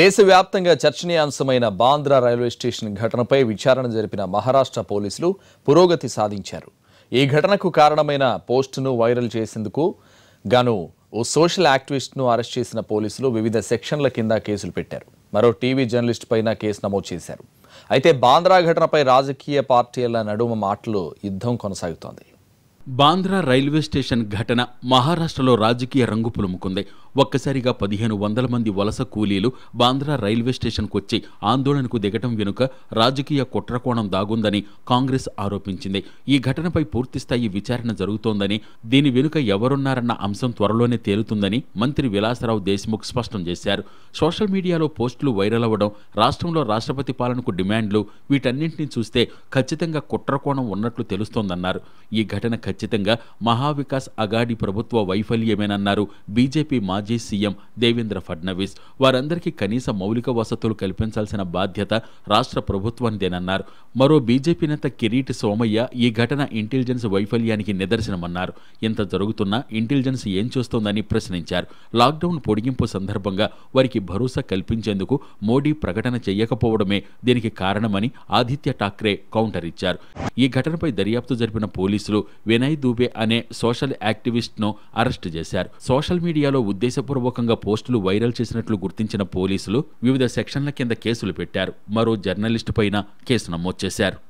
దేశవ్యాప్తంగా చర్చనీయాంశమైన Bandra railway station ఘటనపై విచారణ జరిపిన మహారాష్ట్ర పోలీసులు పురోగతి సాధించారు ఈ ఘటనకు కారణమైన పోస్టును వైరల్ చేసేందుకు గాను ఓ సోషల్ యాక్టివిస్ట్ను అరెస్ట్ చేసిన పోలీసులు వివిధ సెక్షన్ల కింద కేసులు పెట్టారు మరో టీవీ జర్నలిస్ట్ పైన కేసు నమోదు చేశారు అయితే బాంద్రా ఘటనపై రాజకీయ పార్టీల నడుమ మాటలు యుద్ధం కొనసాగుతోంది బాంద్రా రైల్వే స్టేషన్ ఘటన మహారాష్ట్రలో రాజకీయ రంగు పులుముకుంది ఒక్కసారిగా పదిహేను వందల మంది వలస కూలీలు బాంద్రా రైల్వే స్టేషన్కు వచ్చి ఆందోళనకు దిగటం వెనుక రాజకీయ కుట్రకోణం దాగుందని కాంగ్రెస్ ఆరోపించింది ఈ ఘటనపై పూర్తిస్థాయి విచారణ జరుగుతోందని దీని వెనుక ఎవరున్నారన్న అంశం త్వరలోనే తేలుతుందని మంత్రి విలాసరావు దేశ్ముఖ్ స్పష్టం చేశారు సోషల్ మీడియాలో పోస్టులు వైరల్ అవ్వడం రాష్ట్రంలో రాష్ట్రపతి పాలనకు డిమాండ్లు వీటన్నింటినీ చూస్తే ఖచ్చితంగా కుట్రకోణం ఉన్నట్లు తెలుస్తోందన్నారు ఈ ఘటన ఖచ్చితంగా మహావికాస్ అగాడి ప్రభుత్వ వైఫల్యమేనన్నారు బీజేపీ మాజీ మాజీ సీఎం దేవేంద్ర ఫడ్నవీస్ వారందరికీ కనీస మౌలిక వసతులు కల్పించాల్సిన బాధ్యత రాష్ట్ర ప్రభుత్వందేనన్నారు మరో బీజేపీ నేత కిరీటి సోమయ్య ఈ ఘటన ఇంటెలిజెన్స్ వైఫల్యానికి నిదర్శనమన్నారు ఇంత జరుగుతున్నా ఇంటెలిజెన్స్ ఏం చూస్తోందని ప్రశ్నించారు లాక్డౌన్ పొడిగింపు సందర్భంగా వారికి భరోసా కల్పించేందుకు మోడీ ప్రకటన చేయకపోవడమే దీనికి కారణమని ఆదిత్య ఠాక్రే కౌంటర్ ఇచ్చారు ఈ ఘటనపై దర్యాప్తు జరిపిన పోలీసులు వినయ్ దూబే అనే సోషల్ యాక్టివిస్ట్ ను అరెస్టు చేశారు సోషల్ మీడియాలో ఉద్దేశం ఉద్దేశపూర్వకంగా పోస్టులు వైరల్ చేసినట్లు గుర్తించిన పోలీసులు వివిధ సెక్షన్ల కింద కేసులు పెట్టారు మరో జర్నలిస్టు పైన కేసు నమోదు చేశారు